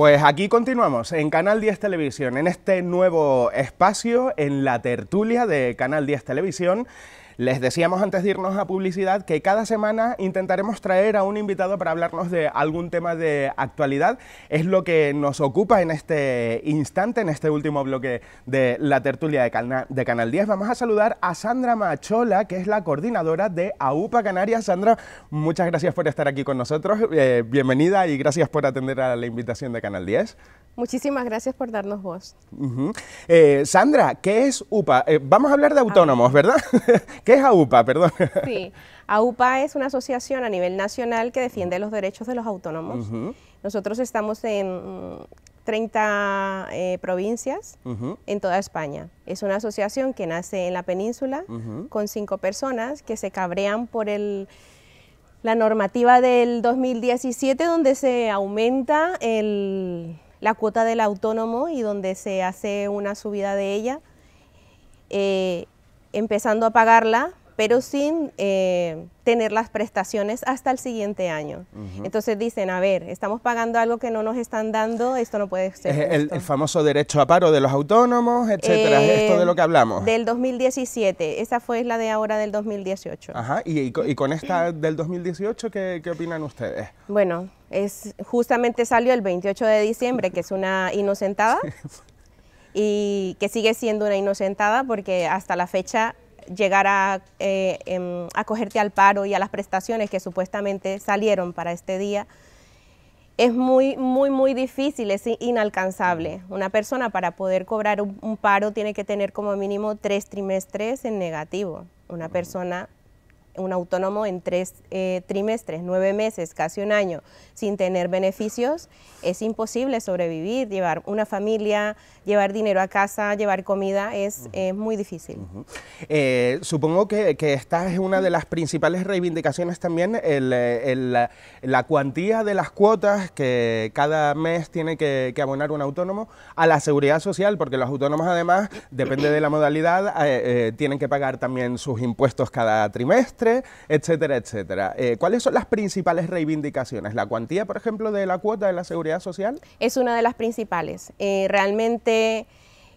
Pues aquí continuamos en Canal 10 Televisión, en este nuevo espacio, en la tertulia de Canal 10 Televisión. Les decíamos antes de irnos a publicidad que cada semana intentaremos traer a un invitado para hablarnos de algún tema de actualidad. Es lo que nos ocupa en este instante, en este último bloque de la tertulia de, Canal 10. Vamos a saludar a Sandra Machola, que es la coordinadora de AUPA Canarias. Sandra, muchas gracias por estar aquí con nosotros. Eh, bienvenida y gracias por atender a la invitación de Canal 10. Muchísimas gracias por darnos voz. Eh, Sandra, ¿qué es UPA? Eh, vamos a hablar de autónomos, ¿verdad? ¿Qué es AUPA? Perdón. Sí, AUPA es una asociación a nivel nacional que defiende los derechos de los autónomos. Nosotros estamos en 30 eh, provincias en toda España. Es una asociación que nace en la península con cinco personas que se cabrean por el la normativa del 2017 donde se aumenta el la cuota del autónomo y donde se hace una subida de ella, eh, empezando a pagarla pero sin eh, tener las prestaciones hasta el siguiente año. Entonces dicen, a ver, estamos pagando algo que no nos están dando, esto no puede ser. el, famoso derecho a paro de los autónomos, etcétera, esto de lo que hablamos. Del 2017, esa fue la de ahora del 2018. Ajá, y, con esta del 2018, ¿qué, ¿qué opinan ustedes? Bueno, es justamente salió el 28 de diciembre, que es una inocentada. y que sigue siendo una inocentada porque hasta la fecha llegar a eh, em, acogerte al paro y a las prestaciones que supuestamente salieron para este día, es muy, muy, muy difícil, es inalcanzable. Una persona para poder cobrar un, paro tiene que tener como mínimo tres trimestres en negativo. Una persona un autónomo en tres eh, trimestres, nueve meses, casi un año, sin tener beneficios, es imposible sobrevivir, llevar una familia, llevar dinero a casa, llevar comida, es, muy difícil. Eh, supongo que, que, esta es una de las principales reivindicaciones también, el, la, cuantía de las cuotas que cada mes tiene que, abonar un autónomo a la seguridad social, porque los autónomos además, depende de la modalidad, eh, eh, tienen que pagar también sus impuestos cada trimestre, etcétera, etcétera. ¿Cuáles son las principales reivindicaciones? ¿La cuantía, por ejemplo, de la cuota de la seguridad social? Es una de las principales. realmente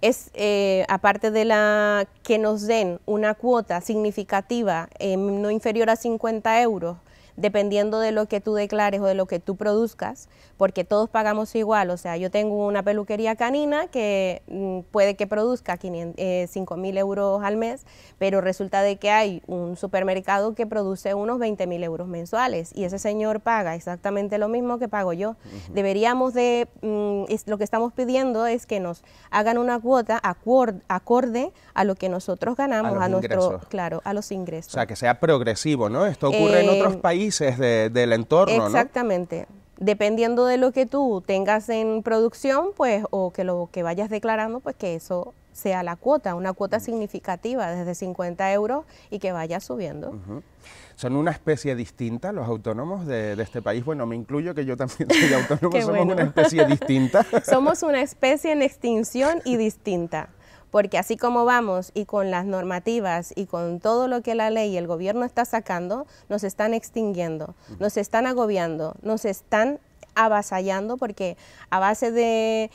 es, eh, aparte de la que nos den una cuota significativa, eh, no inferior a 50 euros, dependiendo de lo que tú declares o de lo que tú produzcas, porque todos pagamos igual. O sea, yo tengo una peluquería canina que mm, puede que produzca 5.000 eh, mil euros al mes, pero resulta de que hay un supermercado que produce unos 20 mil euros mensuales y ese señor paga exactamente lo mismo que pago yo. Deberíamos de, mm, lo que estamos pidiendo es que nos hagan una cuota acorde, a lo que nosotros ganamos, a, nuestro, claro, a los ingresos. O sea, que sea progresivo, ¿no? Esto ocurre en eh, otros países del entorno. Exactamente. Dependiendo de lo que tú tengas en producción, pues, o que lo que vayas declarando, pues que eso sea la cuota, una cuota significativa desde 50 euros y que vaya subiendo. Son una especie distinta los autónomos de, este país. Bueno, me incluyo que yo también soy autónomo, somos una especie distinta. somos una especie en extinción y distinta porque así como vamos y con las normativas y con todo lo que la ley y el gobierno está sacando, nos están extinguiendo, nos están agobiando, nos están avasallando porque a base de,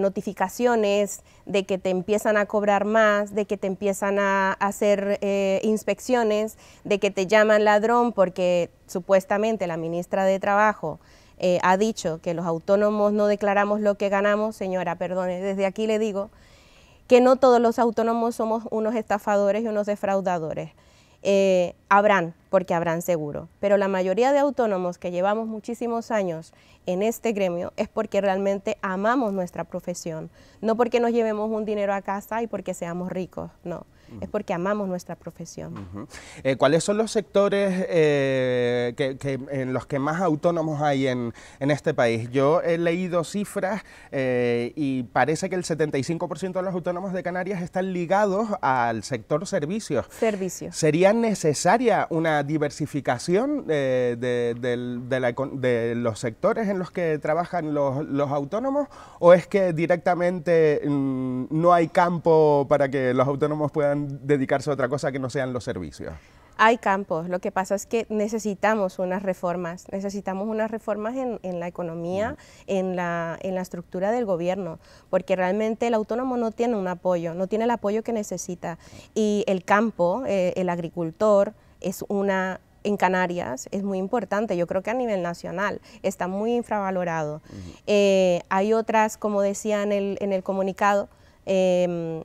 notificaciones, de que te empiezan a cobrar más, de que te empiezan a, hacer eh, inspecciones, de que te llaman ladrón porque supuestamente la ministra de Trabajo eh, ha dicho que los autónomos no declaramos lo que ganamos, señora, perdone, desde aquí le digo que no todos los autónomos somos unos estafadores y unos defraudadores. Eh, habrán, porque habrán seguro, pero la mayoría de autónomos que llevamos muchísimos años en este gremio es porque realmente amamos nuestra profesión, no porque nos llevemos un dinero a casa y porque seamos ricos, no es porque amamos nuestra profesión. Eh, ¿Cuáles son los sectores eh, en los que más autónomos hay en, este país? Yo he leído cifras eh, y parece que el 75% de los autónomos de Canarias están ligados al sector servicios. Servicios. ¿Sería necesaria una diversificación de, los sectores en los que trabajan los, autónomos o es que directamente mm, no hay campo para que los autónomos puedan dedicarse a otra cosa que no sean los servicios? Hay campos, lo que pasa es que necesitamos unas reformas, necesitamos unas reformas en, la economía, en, la, estructura del gobierno, porque realmente el autónomo no tiene un apoyo, no tiene el apoyo que necesita. Y el campo, eh, el agricultor, es una en Canarias es muy importante, yo creo que a nivel nacional está muy infravalorado. Eh, hay otras, como decía en el, comunicado, em,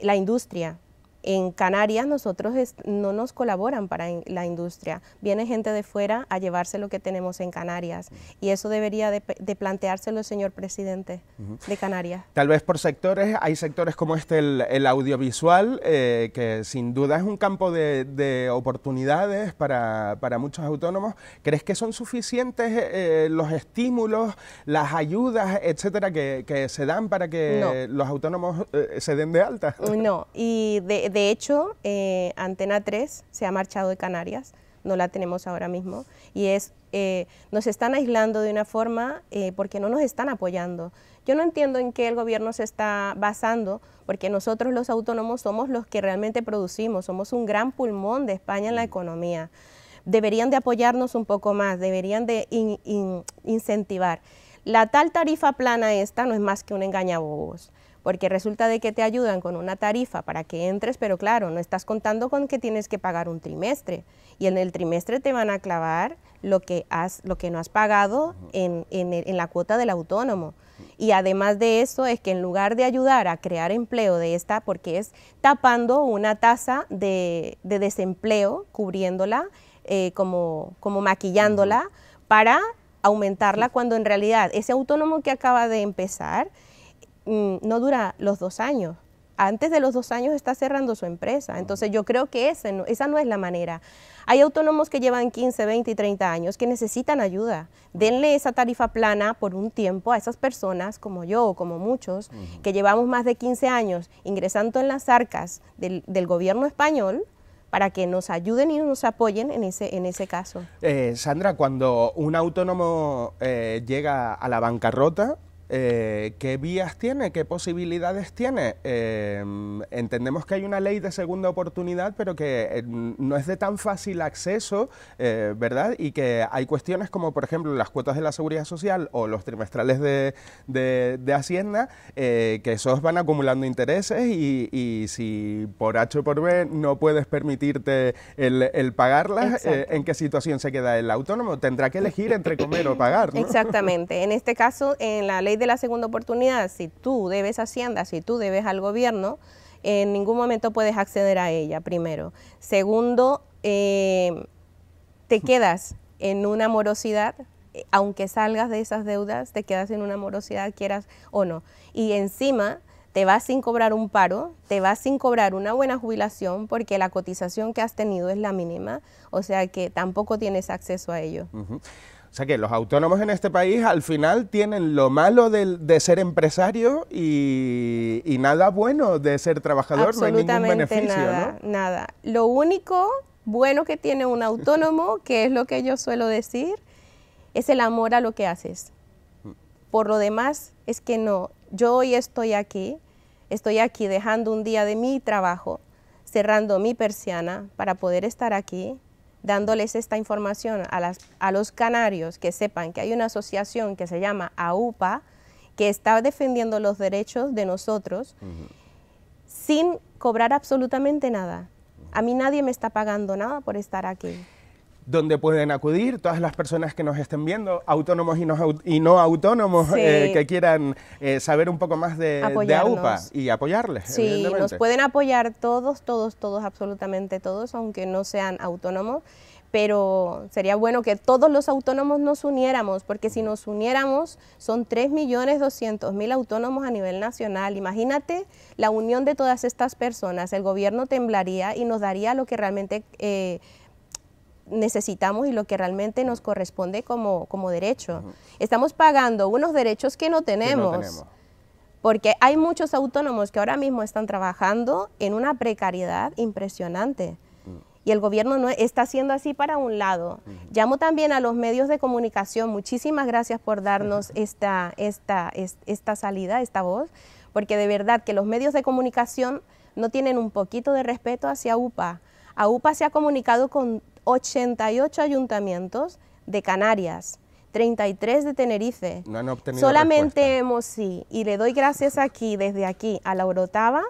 la industria, en Canarias nosotros no nos colaboran para la industria, viene gente de fuera a llevarse lo que tenemos en Canarias y eso debería de, planteárselo el señor presidente de Canarias. Tal vez por sectores, hay sectores como este, el, audiovisual, eh, que sin duda es un campo de, oportunidades para, muchos autónomos. ¿Crees que son suficientes eh, los estímulos, las ayudas, etcétera, que, se dan para que los autónomos eh, se den de alta? No, y de de hecho, eh, Antena 3 se ha marchado de Canarias, no la tenemos ahora mismo, y es, eh, nos están aislando de una forma eh, porque no nos están apoyando. Yo no entiendo en qué el gobierno se está basando, porque nosotros los autónomos somos los que realmente producimos, somos un gran pulmón de España en la mm. economía. Deberían de apoyarnos un poco más, deberían de incentivar. La tal tarifa plana esta no es más que un engañabobos porque resulta de que te ayudan con una tarifa para que entres, pero claro, no estás contando con que tienes que pagar un trimestre y en el trimestre te van a clavar lo que, has, lo que no has pagado en, la cuota del autónomo. Y además de eso es que en lugar de ayudar a crear empleo de esta, porque es tapando una tasa de, desempleo, cubriéndola, eh, como, como maquillándola, para aumentarla cuando en realidad ese autónomo que acaba de empezar Mm, no dura los dos años. Antes de los dos años está cerrando su empresa. Entonces yo creo que ese esa no es la manera. Hay autónomos que llevan 15, 20 y 30 años que necesitan ayuda. Denle esa tarifa plana por un tiempo a esas personas como yo o como muchos que llevamos más de 15 años ingresando en las arcas del, del gobierno español para que nos ayuden y nos apoyen en ese, en ese caso. Eh, Sandra, cuando un autónomo eh, llega a la bancarrota, eh, qué vías tiene, qué posibilidades tiene. Em, entendemos que hay una ley de segunda oportunidad, pero que eh, no es de tan fácil acceso, eh, ¿verdad? Y que hay cuestiones como, por ejemplo, las cuotas de la seguridad social o los trimestrales de, de, Hacienda, que esos van acumulando intereses y, si por H o por B no puedes permitirte el, el pagarlas, ¿en qué situación se queda el autónomo? Tendrá que elegir entre comer o pagar. Exactamente. En este caso, en la ley de la segunda oportunidad, si tú debes Hacienda, si tú debes al gobierno, en ningún momento puedes acceder a ella, primero. Segundo, eh, te mm. quedas en una morosidad, eh, aunque salgas de esas deudas, te quedas en una morosidad, quieras o no. Y encima te vas sin cobrar un paro, te vas sin cobrar una buena jubilación porque la cotización que has tenido es la mínima, o sea que tampoco tienes acceso a ello. O sea que los autónomos en este país al final tienen lo malo de, ser empresario y, nada bueno de ser trabajador, no hay ningún beneficio. Nada, nada. Lo único bueno que tiene un autónomo, que es lo que yo suelo decir, es el amor a lo que haces. Por lo demás, es que no, yo hoy estoy aquí, estoy aquí dejando un día de mi trabajo, cerrando mi persiana para poder estar aquí dándoles esta información a, los canarios que sepan que hay una asociación que se llama AUPA, que está defendiendo los derechos de nosotros sin cobrar absolutamente nada. A mí nadie me está pagando nada por estar aquí donde pueden acudir todas las personas que nos estén viendo, autónomos y no, y no autónomos, eh, que quieran eh, saber un poco más de, de, AUPA y apoyarles. Sí, nos pueden apoyar todos, todos, todos, absolutamente todos, aunque no sean autónomos, pero sería bueno que todos los autónomos nos uniéramos, porque si nos uniéramos son 3.200.000 autónomos a nivel nacional. Imagínate la unión de todas estas personas, el gobierno temblaría y nos daría lo que realmente... Eh, necesitamos y lo que realmente nos corresponde como, como derecho. Estamos pagando unos derechos que no tenemos. porque hay muchos autónomos que ahora mismo están trabajando en una precariedad impresionante. Y el gobierno no está haciendo así para un lado. Llamo también a los medios de comunicación. Muchísimas gracias por darnos esta, esta, esta salida, esta voz, porque de verdad que los medios de comunicación no tienen un poquito de respeto hacia UPA. A UPA se ha comunicado con 88 ayuntamientos de Canarias, 33 de Tenerife. No han obtenido Solamente hemos, sí, y le doy gracias aquí, desde aquí, a la Orotava,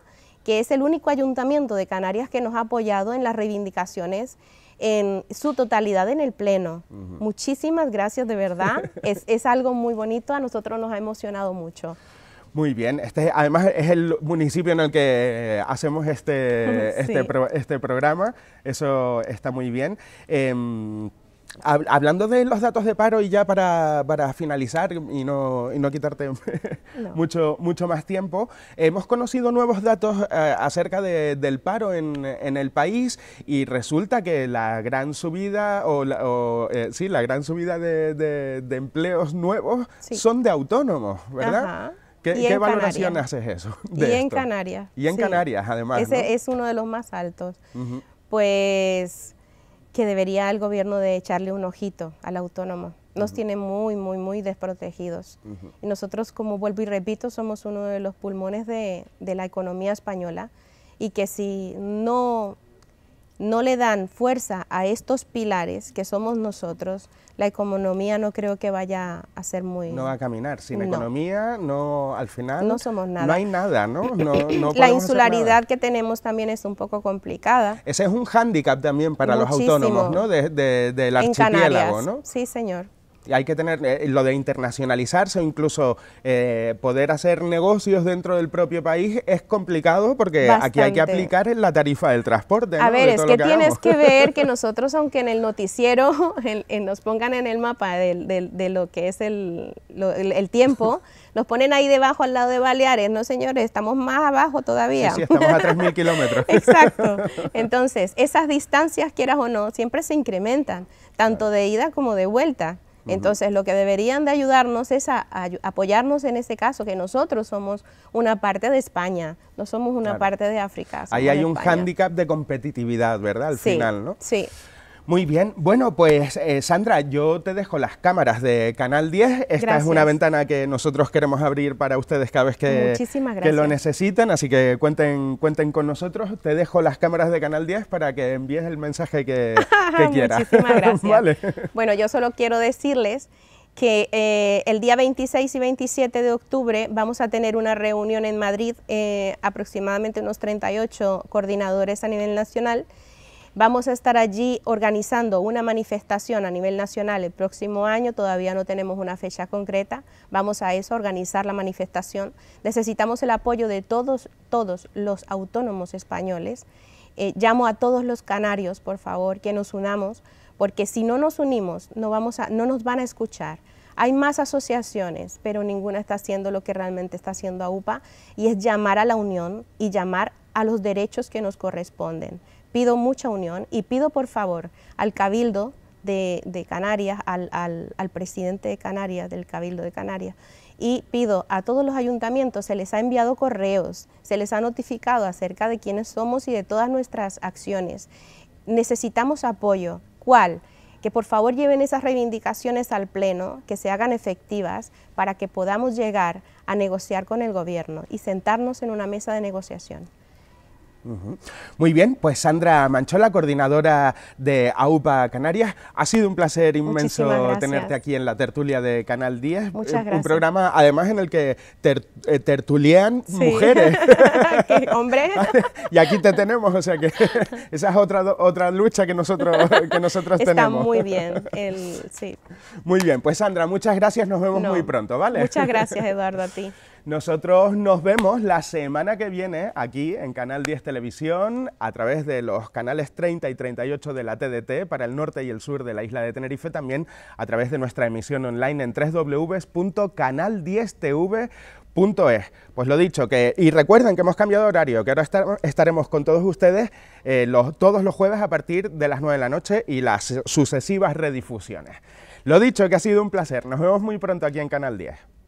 que es el único ayuntamiento de Canarias que nos ha apoyado en las reivindicaciones en su totalidad en el Pleno. Muchísimas gracias, de verdad. es algo muy bonito, a nosotros nos ha emocionado mucho. Muy bien, este, además es el municipio en el que eh, hacemos este, este, este programa, eso está muy bien. Em, hablando de los datos de paro y ya para, finalizar y no, quitarte mucho, mucho más tiempo, hemos conocido nuevos datos eh, acerca del paro en, en, el país y resulta que la gran subida o, la, eh, sí, la gran subida de, de, empleos nuevos son de autónomos, ¿verdad? ¿Qué, valoración haces eso? y en Canarias. Y en Canarias, además. Ese es uno de los más altos. Pues que debería el gobierno de echarle un ojito al autónomo. Nos tiene muy, muy, muy desprotegidos. Y nosotros, como vuelvo y repito, somos uno de los pulmones de, de la economía española y que si no no le dan fuerza a estos pilares que somos nosotros, la economía no creo que vaya a ser muy... No va a caminar, sin economía no, al final... No somos nada. No hay nada, ¿no? la insularidad que tenemos también es un poco complicada. Ese es un hándicap también para los autónomos, ¿no? De, del archipiélago, ¿no? Sí, señor. Y hay que tener eh, lo de internacionalizarse o incluso eh, poder hacer negocios dentro del propio país es complicado porque aquí hay que aplicar la tarifa del transporte. A ver, es que, tienes que ver que nosotros, aunque en el noticiero nos pongan en el mapa de, lo que es el, el, tiempo, nos ponen ahí debajo al lado de Baleares. No, señores, estamos más abajo todavía. sí estamos a 3.000 kilómetros. Exacto. Entonces, esas distancias, quieras o no, siempre se incrementan, tanto de ida como de vuelta. Entonces, lo que deberían de ayudarnos es a, apoyarnos en este caso, que nosotros somos una parte de España, no somos una parte de África. Ahí hay un hándicap de competitividad, ¿verdad? Al final, ¿no? Sí. Muy bien, bueno, pues eh, Sandra, yo te dejo las cámaras de Canal 10. Esta es una ventana que nosotros queremos abrir para ustedes cada vez que, que lo necesiten, así que cuenten, cuenten con nosotros. Te dejo las cámaras de Canal 10 para que envíes el mensaje que, quieras. Muchísimas gracias. Bueno, yo solo quiero decirles que eh, el día 26 y 27 de octubre vamos a tener una reunión en Madrid, eh, aproximadamente unos 38 coordinadores a nivel nacional, Vamos a estar allí organizando una manifestación a nivel nacional el próximo año, todavía no tenemos una fecha concreta, vamos a eso, organizar la manifestación. Necesitamos el apoyo de todos, todos los autónomos españoles. Eh, llamo a todos los canarios, por favor, que nos unamos, porque si no nos unimos, no, vamos no nos van a escuchar. Hay más asociaciones, pero ninguna está haciendo lo que realmente está haciendo AUPA, y es llamar a la unión y llamar a los derechos que nos corresponden pido mucha unión y pido por favor al Cabildo de, Canarias, al, al, presidente de Canarias, del Cabildo de Canarias, y pido a todos los ayuntamientos, se les ha enviado correos, se les ha notificado acerca de quiénes somos y de todas nuestras acciones. Necesitamos apoyo. ¿Cuál? Que por favor lleven esas reivindicaciones al Pleno, que se hagan efectivas para que podamos llegar a negociar con el Gobierno y sentarnos en una mesa de negociación. Muy bien, pues Sandra Manchola, coordinadora de AUPA Canarias, ha sido un placer inmenso tenerte aquí en la tertulia de Canal 10. Un programa además en el que eh, tertulian mujeres. Hombres. y aquí te tenemos, o sea que esa es otra, otra lucha que nosotros, que nosotros tenemos. Está muy bien, sí. Muy bien, pues Sandra, muchas gracias, nos vemos muy pronto, ¿vale? Muchas gracias Eduardo, a ti. Nosotros nos vemos la semana que viene aquí en Canal 10 Televisión a través de los canales 30 y 38 de la TDT para el norte y el sur de la isla de Tenerife, también a través de nuestra emisión online en www.canal10tv.es. Pues lo dicho, que, y recuerden que hemos cambiado horario, que ahora estaremos con todos ustedes eh, los, todos los jueves a partir de las 9 de la noche y las sucesivas redifusiones. Lo dicho, que ha sido un placer. Nos vemos muy pronto aquí en Canal 10.